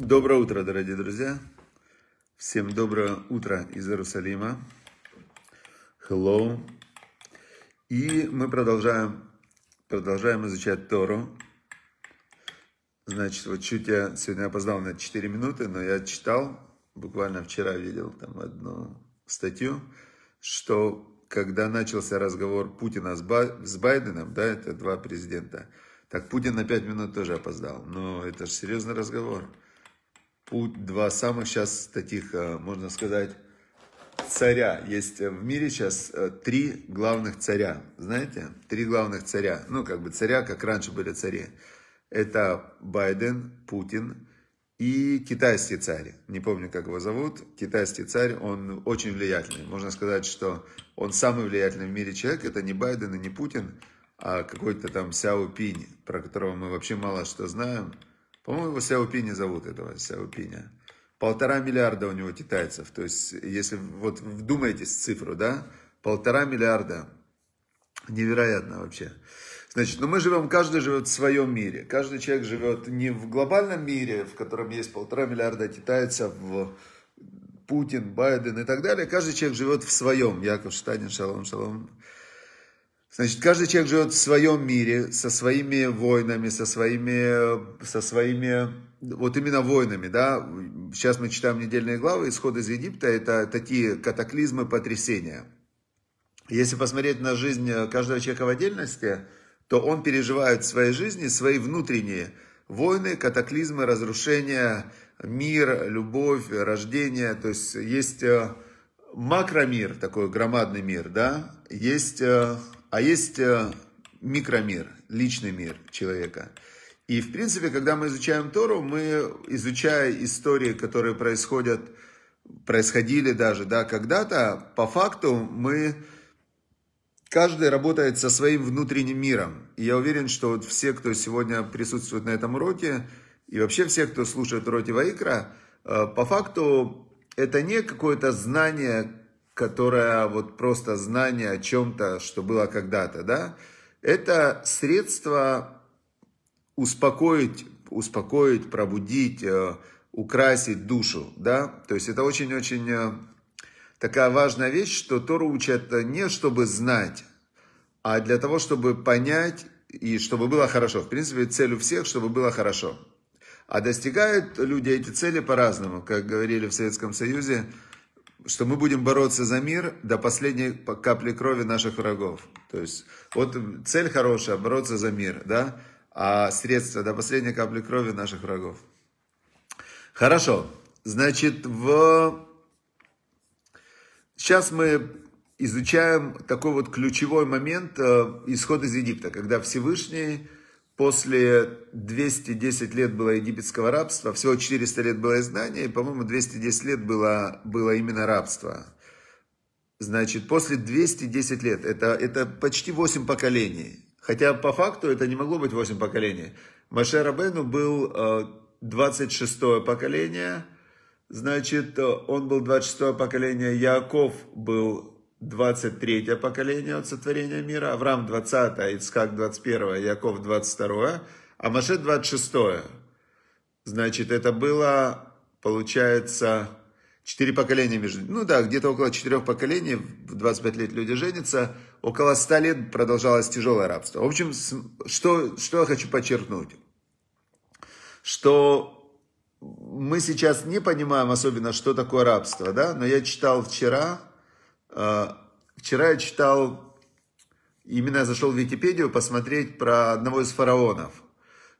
Доброе утро, дорогие друзья. Всем доброе утро из Иерусалима. Hello. И мы продолжаем, продолжаем изучать Тору. Значит, вот чуть я сегодня опоздал на 4 минуты, но я читал, буквально вчера видел там одну статью, что когда начался разговор Путина с, Ба с Байденом, да, это два президента, так Путин на 5 минут тоже опоздал. Но это же серьезный разговор путь, два самых сейчас таких, э, можно сказать, царя. Есть в мире сейчас э, три главных царя. Знаете? Три главных царя. Ну, как бы царя, как раньше были цари. Это Байден, Путин и китайский царь. Не помню, как его зовут. Китайский царь, он очень влиятельный. Можно сказать, что он самый влиятельный в мире человек. Это не Байден и не Путин, а какой-то там Сяо Пинь, про которого мы вообще мало что знаем. По-моему, его Сяопини зовут этого, Сяопиня. Полтора миллиарда у него китайцев. То есть, если вот вдумаетесь цифру, да, полтора миллиарда. Невероятно вообще. Значит, но ну мы живем, каждый живет в своем мире. Каждый человек живет не в глобальном мире, в котором есть полтора миллиарда китайцев, в Путин, Байден и так далее. Каждый человек живет в своем. Яков Штанин, шалом, шалом. Значит, каждый человек живет в своем мире, со своими войнами, со своими, со своими, вот именно войнами, да. Сейчас мы читаем недельные главы, исход из Египта, это такие катаклизмы, потрясения. Если посмотреть на жизнь каждого человека в отдельности, то он переживает в своей жизни свои внутренние войны, катаклизмы, разрушения, мир, любовь, рождение. То есть есть э, макромир, такой громадный мир, да, есть э, а есть э, микромир, личный мир человека. И, в принципе, когда мы изучаем Тору, мы, изучая истории, которые происходят, происходили даже, да, когда-то, по факту мы... Каждый работает со своим внутренним миром. И я уверен, что вот все, кто сегодня присутствует на этом уроке, и вообще все, кто слушает уроки Ваикра, э, по факту это не какое-то знание, которая вот просто знание о чем-то, что было когда-то, да, это средство успокоить, успокоить, пробудить, э, украсить душу, да, то есть это очень-очень э, такая важная вещь, что Тору учат не чтобы знать, а для того, чтобы понять и чтобы было хорошо. В принципе, цель у всех, чтобы было хорошо. А достигают люди эти цели по-разному. Как говорили в Советском Союзе, что мы будем бороться за мир до последней капли крови наших врагов. То есть, вот цель хорошая, бороться за мир, да, а средства до последней капли крови наших врагов. Хорошо, значит, в... сейчас мы изучаем такой вот ключевой момент э, исход из Египта, когда Всевышний После 210 лет было египетского рабства, всего 400 лет было изгнание, и, по-моему, 210 лет было, было именно рабство. Значит, после 210 лет, это, это почти 8 поколений. Хотя по факту это не могло быть 8 поколений. Маше Рабену был 26 э, поколение, значит, э, он был 26 поколение, Яков был 23 поколение от сотворения мира, Авраам 20, Ицхак 21, Яков 22, а Маше 26. Значит, это было, получается, 4 поколения между... Ну да, где-то около 4 поколений, в 25 лет люди женятся, около 100 лет продолжалось тяжелое рабство. В общем, что, что я хочу подчеркнуть? Что мы сейчас не понимаем особенно, что такое рабство, да? Но я читал вчера, а, вчера я читал, именно зашел в Википедию посмотреть про одного из фараонов.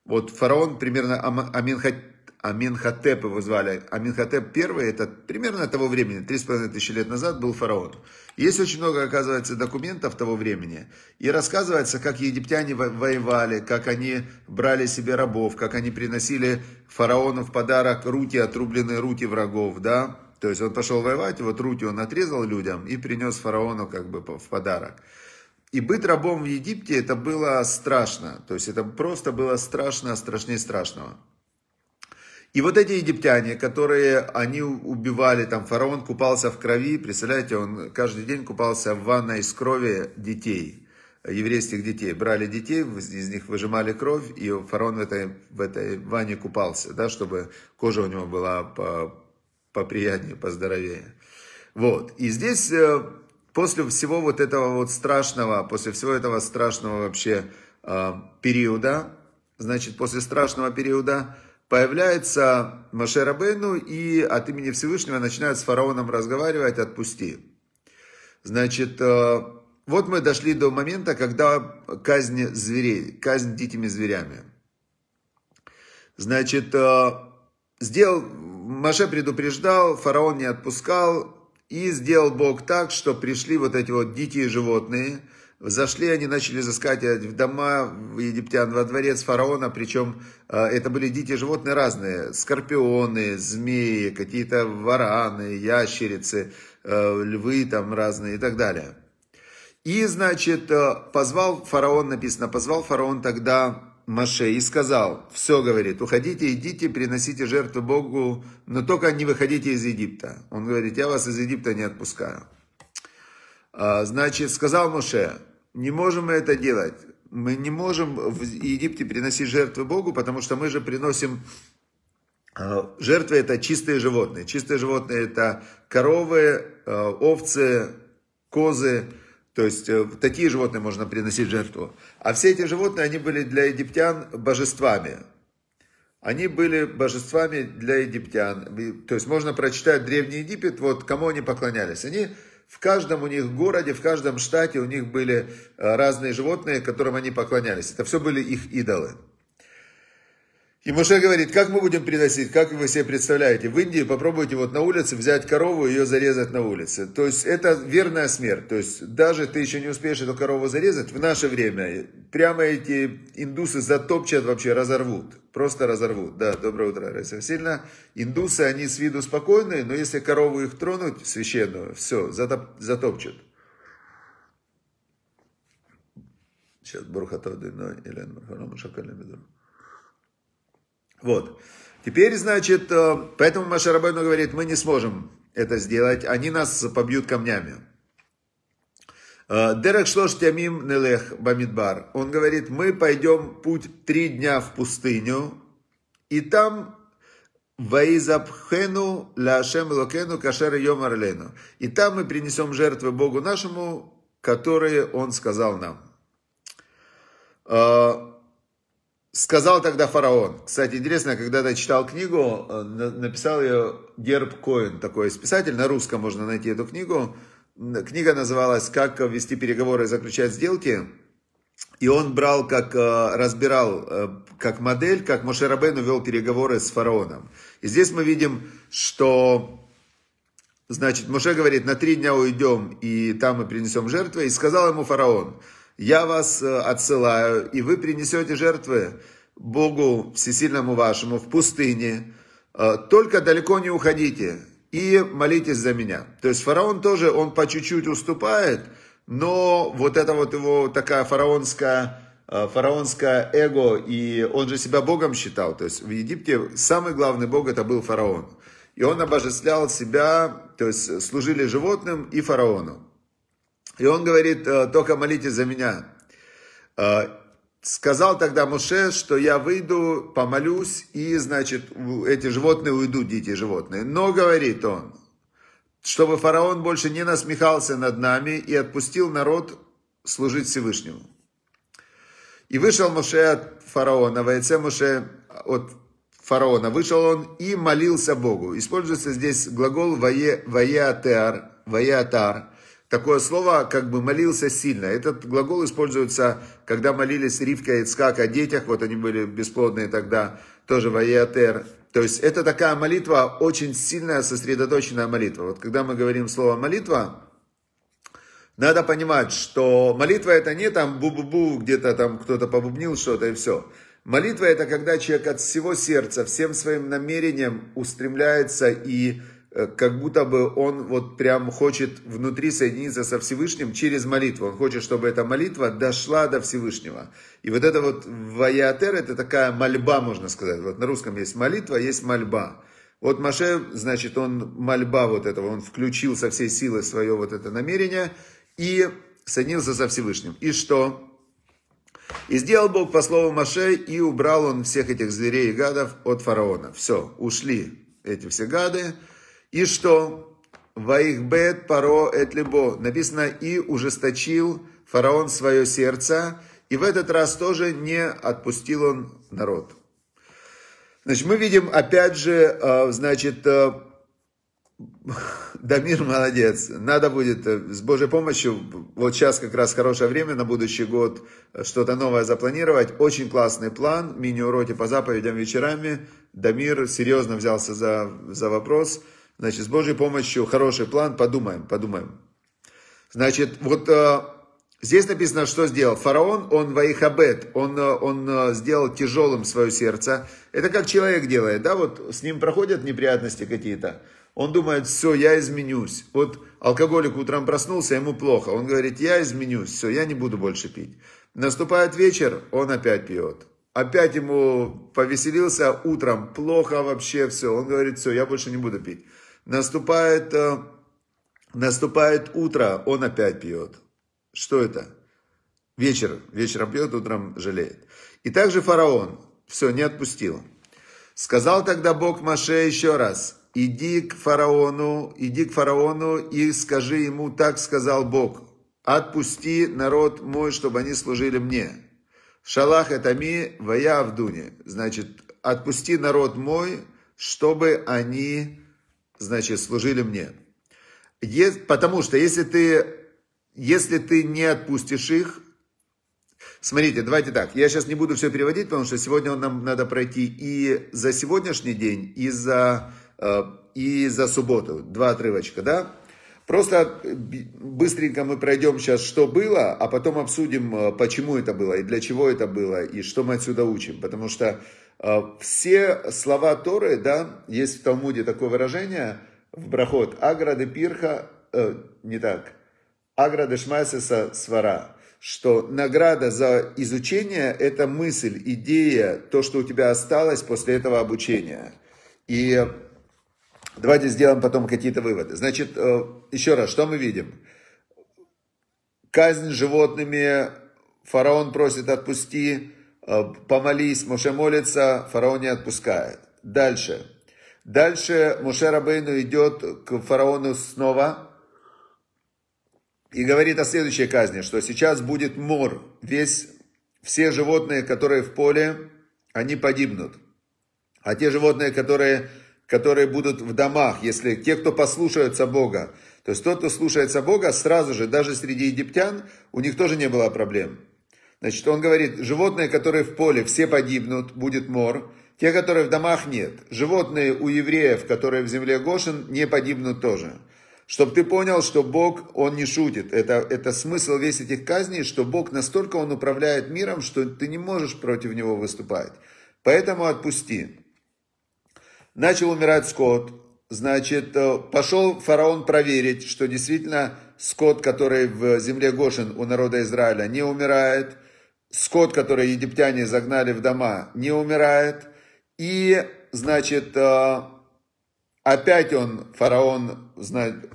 Вот фараон примерно Аминхат, Аминхотеп его звали. Аминхотеп первый, это примерно того времени, 3,5 тысячи лет назад был фараон. Есть очень много, оказывается, документов того времени. И рассказывается, как египтяне воевали, как они брали себе рабов, как они приносили фараону в подарок руки, отрубленные руки врагов, да, то есть он пошел воевать, вот руки он отрезал людям и принес фараону как бы в подарок. И быть рабом в Египте это было страшно. То есть это просто было страшно, страшнее страшного. И вот эти египтяне, которые они убивали, там фараон купался в крови, представляете, он каждый день купался в ванной из крови детей, еврейских детей. Брали детей, из них выжимали кровь, и фараон в этой, в этой ванне купался, да, чтобы кожа у него была поприятнее, поздоровее. Вот. И здесь э, после всего вот этого вот страшного, после всего этого страшного вообще э, периода, значит, после страшного периода появляется Маше Рабейну и от имени Всевышнего начинает с фараоном разговаривать «отпусти». Значит, э, вот мы дошли до момента, когда казнь зверей, казнь дикими зверями. Значит, сделал, Маше предупреждал, фараон не отпускал, и сделал Бог так, что пришли вот эти вот дикие животные, зашли они, начали заскать в дома в египтян, во дворец фараона, причем а, это были дикие животные разные, скорпионы, змеи, какие-то вараны, ящерицы, а, львы там разные и так далее. И, значит, а, позвал фараон, написано, позвал фараон тогда Маше и сказал, все, говорит, уходите, идите, приносите жертву Богу, но только не выходите из Египта. Он говорит, я вас из Египта не отпускаю. А, значит, сказал Моше, не можем мы это делать. Мы не можем в Египте приносить жертвы Богу, потому что мы же приносим а, жертвы это чистые животные. Чистые животные это коровы, а, овцы, козы, то есть э, такие животные можно приносить жертву. А все эти животные, они были для египтян божествами. Они были божествами для египтян. То есть можно прочитать Древний Египет, вот кому они поклонялись. Они в каждом у них городе, в каждом штате у них были э, разные животные, которым они поклонялись. Это все были их идолы. И Моше говорит, как мы будем приносить, как вы себе представляете? В Индии попробуйте вот на улице взять корову и ее зарезать на улице. То есть это верная смерть. То есть даже ты еще не успеешь эту корову зарезать, в наше время прямо эти индусы затопчат вообще, разорвут. Просто разорвут. Да, доброе утро, Раиса Сильно. Индусы, они с виду спокойные, но если корову их тронуть, священную, все, затоп, затопчут. Сейчас Бурхатоды, но Елена Марханом Шакалем вот. Теперь, значит, э, поэтому Машарабайну говорит, мы не сможем это сделать, они нас побьют камнями. Э, Дерек Шлош Тямим Нелех Бамидбар. Он говорит, мы пойдем путь три дня в пустыню, и там Ваизабхену ляшем Локену Кашер Йом И там мы принесем жертвы Богу нашему, которые Он сказал нам. Э, Сказал тогда фараон. Кстати, интересно, когда-то читал книгу, э, написал ее Герб Коин, такой писатель, на русском можно найти эту книгу. Книга называлась «Как вести переговоры и заключать сделки». И он брал, как э, разбирал, э, как модель, как Моше Мошерабейну вел переговоры с фараоном. И здесь мы видим, что Значит, Моше говорит, на три дня уйдем, и там мы принесем жертвы. И сказал ему фараон, я вас э, отсылаю, и вы принесете жертвы Богу Всесильному вашему в пустыне, э, только далеко не уходите и молитесь за меня. То есть фараон тоже, он по чуть-чуть уступает, но вот это вот его такая фараонская э, фараонское эго, и он же себя богом считал. То есть в Египте самый главный бог это был фараон. И он обожествлял себя, то есть служили животным и фараону. И он говорит, «Э, только молитесь за меня. Э, сказал тогда Муше, что я выйду, помолюсь, и, значит, эти животные уйдут, дети животные. Но, говорит он, чтобы фараон больше не насмехался над нами и отпустил народ служить Всевышнему. И вышел Муше от фараона, войце Муше от фараона, вышел он и молился Богу. Используется здесь глагол «ваеатар», «ваеатар», такое слово, как бы молился сильно. Этот глагол используется, когда молились Ривка и Ицкак о детях, вот они были бесплодные тогда, тоже ваеатер. То есть это такая молитва, очень сильная, сосредоточенная молитва. Вот когда мы говорим слово молитва, надо понимать, что молитва это не там бу-бу-бу, где-то там кто-то побубнил что-то и все. Молитва это когда человек от всего сердца, всем своим намерением устремляется и Э, как будто бы он вот прям хочет внутри соединиться со Всевышним через молитву. Он хочет, чтобы эта молитва дошла до Всевышнего. И вот это вот ваятер, это такая мольба, можно сказать. Вот на русском есть молитва, есть мольба. Вот Маше, значит, он мольба вот этого, он включил со всей силы свое вот это намерение и соединился со Всевышним. И что? И сделал Бог по слову Маше, и убрал он всех этих зверей и гадов от фараона. Все, ушли эти все гады, и что? Ваихбет паро этлебо. Написано, и ужесточил фараон свое сердце, и в этот раз тоже не отпустил он народ. Значит, мы видим, опять же, э, значит, э, Дамир молодец. Надо будет э, с Божьей помощью, вот сейчас как раз хорошее время на будущий год, что-то новое запланировать. Очень классный план, мини-уроки по заповедям вечерами. Дамир серьезно взялся за, за вопрос. Значит, с Божьей помощью хороший план, подумаем, подумаем. Значит, вот э, здесь написано, что сделал фараон, он ваихабет, он, э, он э, сделал тяжелым свое сердце. Это как человек делает, да, вот с ним проходят неприятности какие-то. Он думает, все, я изменюсь. Вот алкоголик утром проснулся, ему плохо. Он говорит, я изменюсь, все, я не буду больше пить. Наступает вечер, он опять пьет. Опять ему повеселился, утром плохо вообще, все. Он говорит, все, я больше не буду пить. Наступает, э, наступает утро, он опять пьет. Что это? Вечер. Вечером пьет, утром жалеет. И также фараон. Все, не отпустил. Сказал тогда Бог Маше еще раз. Иди к фараону, иди к фараону и скажи ему, так сказал Бог. Отпусти народ мой, чтобы они служили мне. Шалах этами вая в дуне. Значит, отпусти народ мой, чтобы они значит, служили мне. Есть, потому что если ты, если ты не отпустишь их, смотрите, давайте так, я сейчас не буду все переводить, потому что сегодня нам надо пройти и за сегодняшний день, и за, э, и за субботу, два отрывочка, да? Просто быстренько мы пройдем сейчас, что было, а потом обсудим, э, почему это было, и для чего это было, и что мы отсюда учим. Потому что а, все слова Торы, да, есть в Талмуде такое выражение, в Брахот, агра де пирха, э, не так, агра де шмайсеса свара, что награда за изучение – это мысль, идея, то, что у тебя осталось после этого обучения. И давайте сделаем потом какие-то выводы. Значит, э, еще раз, что мы видим? Казнь животными, фараон просит отпустить. Э, помолись, Моше молится, фараон не отпускает. Дальше. Дальше Моше Рабейну идет к фараону снова и говорит о следующей казни, что сейчас будет мор, весь, все животные, которые в поле, они погибнут. А те животные, которые, которые будут в домах, если те, кто послушаются Бога, то есть тот, кто слушается Бога, сразу же, даже среди египтян, у них тоже не было проблем. Значит, он говорит, животные, которые в поле, все погибнут, будет мор. Те, которые в домах нет. Животные у евреев, которые в земле Гошин, не погибнут тоже. Чтобы ты понял, что Бог, Он не шутит. Это, это смысл весь этих казней, что Бог настолько Он управляет миром, что ты не можешь против Него выступать. Поэтому отпусти. Начал умирать скот. Значит, э, пошел фараон проверить, что действительно скот, который в земле Гошин у народа Израиля, не умирает – скот, который египтяне загнали в дома, не умирает. И, значит, э, опять он, фараон, знает,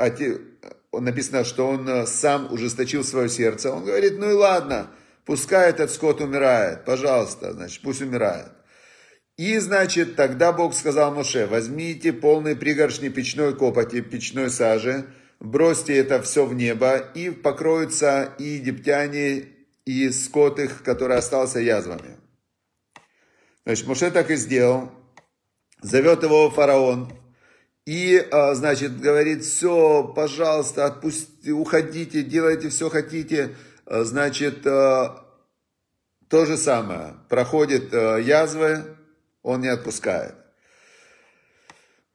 написано, что он э, сам ужесточил свое сердце. Он говорит, ну и ладно, пускай этот скот умирает, пожалуйста, значит, пусть умирает. И, значит, тогда Бог сказал Моше: возьмите полные пригоршни печной копоти, печной сажи, бросьте это все в небо, и покроются и египтяне, и скот их, который остался язвами. Значит, Муше так и сделал. Зовет его фараон. И, а, значит, говорит, все, пожалуйста, отпустите, уходите, делайте все хотите. А, значит, а, то же самое. Проходит язвы, он не отпускает.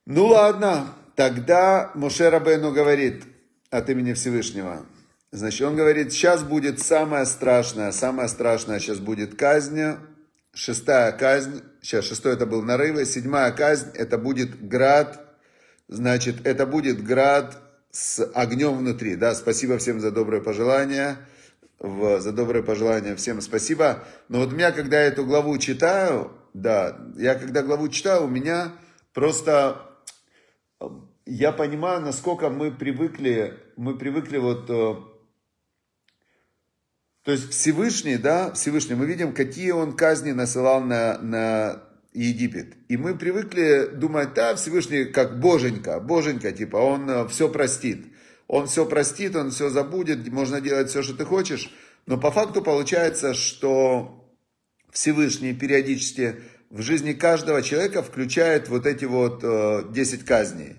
Ну ладно, тогда Мушер Абену говорит от имени Всевышнего – Значит, он говорит, сейчас будет самое страшное, самое страшное сейчас будет казнь, шестая казнь, сейчас шестой это был нарывы, седьмая казнь, это будет град, значит, это будет град с огнем внутри, да, спасибо всем за добрые пожелания, в, за добрые пожелания всем спасибо, но вот у меня, когда я эту главу читаю, да, я когда главу читаю, у меня просто э, я понимаю, насколько мы привыкли, мы привыкли вот э, то есть Всевышний, да, Всевышний, мы видим, какие он казни насылал на, на Египет. И мы привыкли думать, да, Всевышний как боженька, боженька, типа, он э, все простит. Он все простит, он все забудет, можно делать все, что ты хочешь. Но по факту получается, что Всевышний периодически в жизни каждого человека включает вот эти вот 10 э, казней.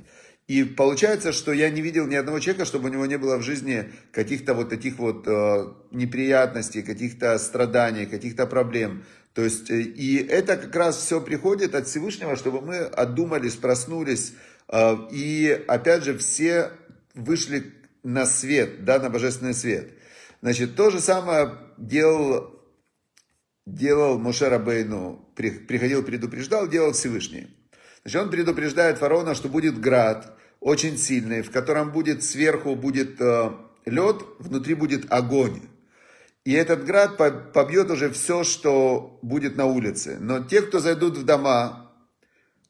И получается, что я не видел ни одного человека, чтобы у него не было в жизни каких-то вот таких вот э, неприятностей, каких-то страданий, каких-то проблем. То есть, э, и это как раз все приходит от Всевышнего, чтобы мы отдумались, проснулись, э, и опять же все вышли на свет, да, на божественный свет. Значит, то же самое делал, делал Мушера Бейну, приходил, предупреждал, делал Всевышний. Значит, он предупреждает фараона, что будет град, очень сильный, в котором будет сверху будет э, лед, внутри будет огонь. И этот град побьет уже все, что будет на улице. Но те, кто зайдут в дома,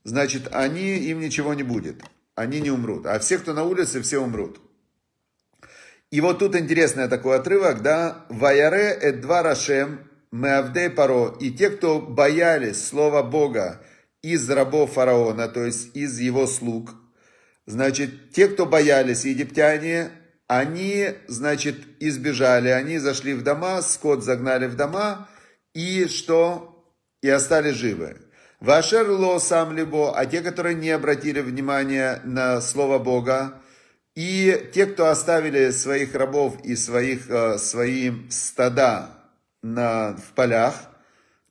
значит, они, им ничего не будет. Они не умрут. А все, кто на улице, все умрут. И вот тут интересный такой отрывок, да. «Ваяре эдва рашем меавдей паро». И те, кто боялись слова Бога из рабов фараона, то есть из его слуг – Значит, те, кто боялись, египтяне, они, значит, избежали, они зашли в дома, скот загнали в дома, и что? И остались живы. Вашер ло сам либо, а те, которые не обратили внимания на Слово Бога, и те, кто оставили своих рабов и своих, э, свои стада на, в полях,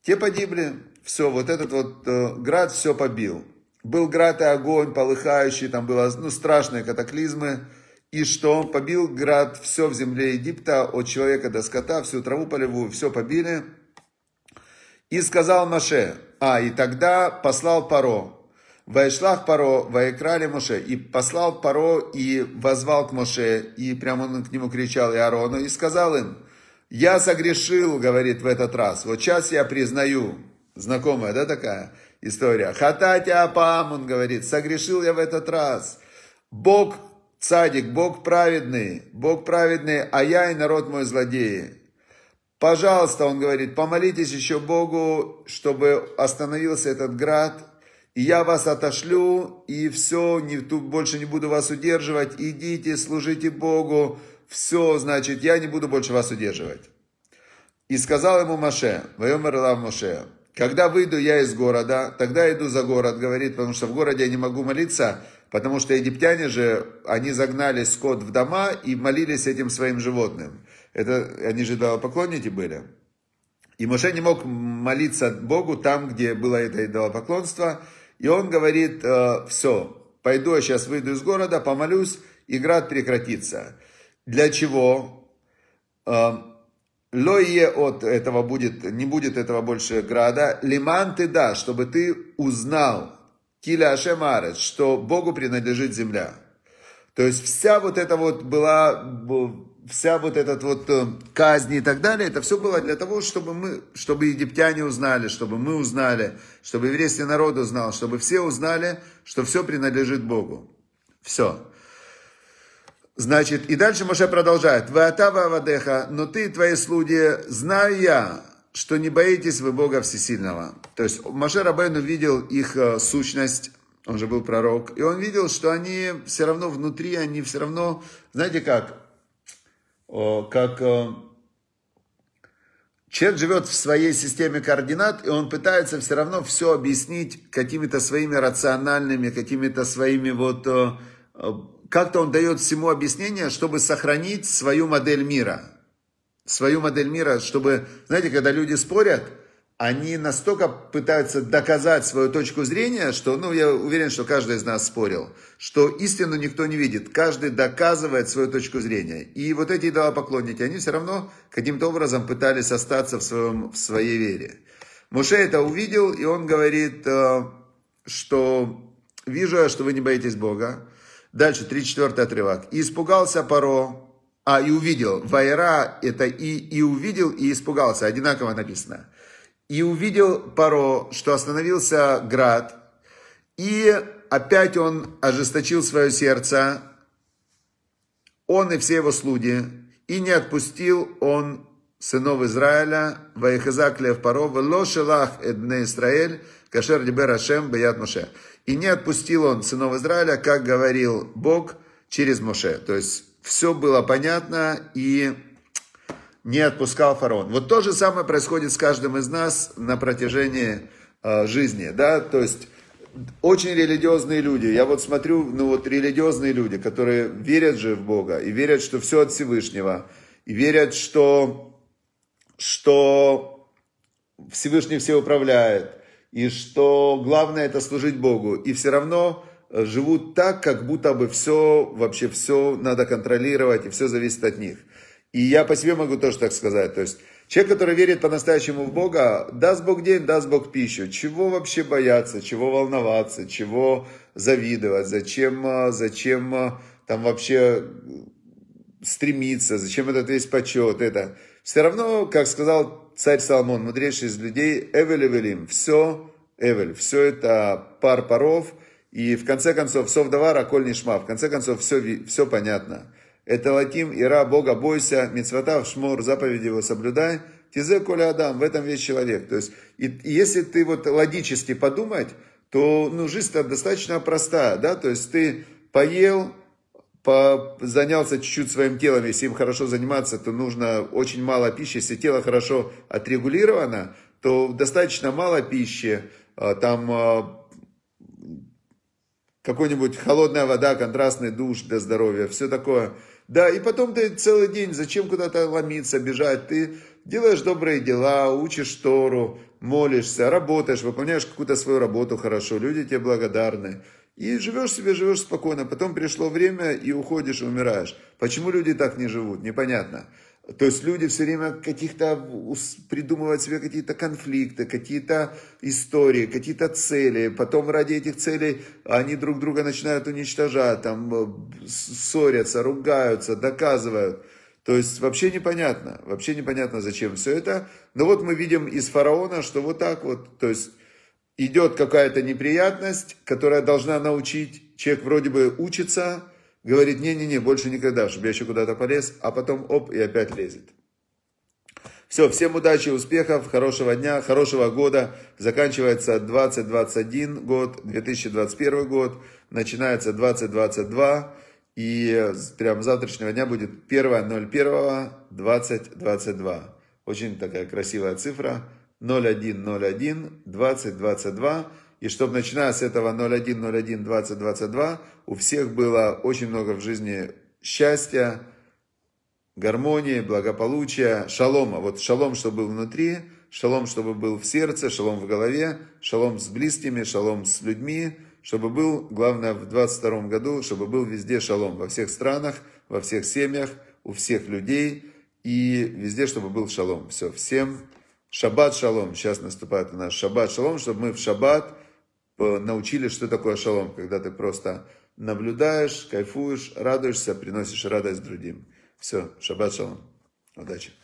те погибли. Все, вот этот вот э, град все побил. Был град и огонь, полыхающий, там было ну, страшные катаклизмы. И что? Побил град все в земле Египта, от человека до скота, всю траву полевую, все побили. И сказал Маше, а, и тогда послал Паро, Вайшлах Паро, Вайкрали Моше, и послал Паро, и возвал к Моше, и прямо он к нему кричал, и Арону, и сказал им, я согрешил, говорит, в этот раз, вот сейчас я признаю, знакомая, да, такая, история. Хататя апам, он говорит, согрешил я в этот раз. Бог цадик, Бог праведный, Бог праведный, а я и народ мой злодеи. Пожалуйста, он говорит, помолитесь еще Богу, чтобы остановился этот град, и я вас отошлю, и все, не, тут больше не буду вас удерживать, идите, служите Богу, все, значит, я не буду больше вас удерживать. И сказал ему Маше, воемер Маше, когда выйду я из города, тогда иду за город, говорит, потому что в городе я не могу молиться, потому что египтяне же, они загнали скот в дома и молились этим своим животным. Это, они же идолопоклонники были. И Моше не мог молиться Богу там, где было это идолопоклонство. И он говорит, э, все, пойду я сейчас выйду из города, помолюсь, и град прекратится. Для чего? Э, Лое от этого будет, не будет этого больше града. Лиман ты да, чтобы ты узнал, киля что Богу принадлежит земля. То есть вся вот эта вот была, вся вот этот вот э, казнь и так далее, это все было для того, чтобы мы, чтобы египтяне узнали, чтобы мы узнали, чтобы еврейский народ узнал, чтобы все узнали, что все принадлежит Богу. Все. Значит, и дальше Моше продолжает. «Ваатава Авадеха, но ты и твои слуги, знаю я, что не боитесь вы Бога Всесильного». То есть Моше Рабейн увидел их э, сущность, он же был пророк, и он видел, что они все равно внутри, они все равно, знаете как, как э, человек живет в своей системе координат, и он пытается все равно все объяснить какими-то своими рациональными, какими-то своими вот э, как-то он дает всему объяснение, чтобы сохранить свою модель мира. Свою модель мира, чтобы, знаете, когда люди спорят, они настолько пытаются доказать свою точку зрения, что, ну, я уверен, что каждый из нас спорил, что истину никто не видит, каждый доказывает свою точку зрения. И вот эти поклонники, они все равно каким-то образом пытались остаться в, своем, в своей вере. Муше это увидел, и он говорит, э, что вижу я, что вы не боитесь Бога, Дальше, 34 отрывок. «И испугался Паро, а и увидел». Вайра – это и, «и увидел», и «испугался». Одинаково написано. «И увидел Паро, что остановился град, и опять он ожесточил свое сердце, он и все его слуги, и не отпустил он сынов Израиля, Ваихазак Лев Паро, Велошелах Эдне Израиль, Кашер Дибер Ашем Баят Моше. И не отпустил он сынов Израиля, как говорил Бог через Моше. То есть все было понятно и не отпускал фараон. Вот то же самое происходит с каждым из нас на протяжении э, жизни, да, то есть очень религиозные люди. Я вот смотрю, ну вот религиозные люди, которые верят же в Бога и верят, что все от Всевышнего, и верят, что, что Всевышний все управляет, и что главное это служить Богу. И все равно э, живут так, как будто бы все, вообще все надо контролировать, и все зависит от них. И я по себе могу тоже так сказать. То есть человек, который верит по-настоящему в Бога, даст Бог день, даст Бог пищу. Чего вообще бояться, чего волноваться, чего завидовать, зачем, э, зачем э, там вообще стремиться, зачем этот весь почет, это. Все равно, как сказал царь Соломон, мудрейший из людей, Эвель Эвелим, все Эвель, все это пар паров, и в конце концов, все совдавар, аколь нишма, в конце концов, все, все понятно. Это Латим ира, Бога бойся, мецвата, шмор, заповеди его соблюдай, Тизе коля Адам, в этом весь человек. То есть, и, и если ты вот логически подумать, то ну, жизнь-то достаточно простая, да, то есть ты поел, занялся чуть-чуть своим телом, если им хорошо заниматься, то нужно очень мало пищи. Если тело хорошо отрегулировано, то достаточно мало пищи, а, там а, какой-нибудь холодная вода, контрастный душ для здоровья, все такое. Да, и потом ты целый день, зачем куда-то ломиться, бежать, ты делаешь добрые дела, учишь Тору, молишься, работаешь, выполняешь какую-то свою работу хорошо, люди тебе благодарны. И живешь себе, живешь спокойно. Потом пришло время и уходишь, и умираешь. Почему люди так не живут, непонятно. То есть люди все время каких-то придумывают себе какие-то конфликты, какие-то истории, какие-то цели. Потом ради этих целей они друг друга начинают уничтожать, там э, ссорятся, ругаются, доказывают. То есть вообще непонятно, вообще непонятно, зачем все это. Но вот мы видим из фараона, что вот так вот, то есть идет какая-то неприятность, которая должна научить. Человек вроде бы учится, говорит, не-не-не, больше никогда, чтобы я еще куда-то полез, а потом оп, и опять лезет. Все, всем удачи, успехов, хорошего дня, хорошего года. Заканчивается 2021 год, 2021 год, начинается 2022. И прям завтрашнего дня будет 1.01.2022. Очень такая красивая цифра. 0101-2022. И чтобы начиная с этого 0101-2022, у всех было очень много в жизни счастья, гармонии, благополучия, шалома. Вот шалом, что был внутри, шалом, чтобы был в сердце, шалом в голове, шалом с близкими, шалом с людьми, чтобы был, главное, в 22 году, чтобы был везде шалом, во всех странах, во всех семьях, у всех людей, и везде, чтобы был шалом. Все, всем Шаббат шалом. Сейчас наступает у нас шаббат шалом, чтобы мы в шаббат научились, что такое шалом, когда ты просто наблюдаешь, кайфуешь, радуешься, приносишь радость другим. Все, шаббат шалом. Удачи.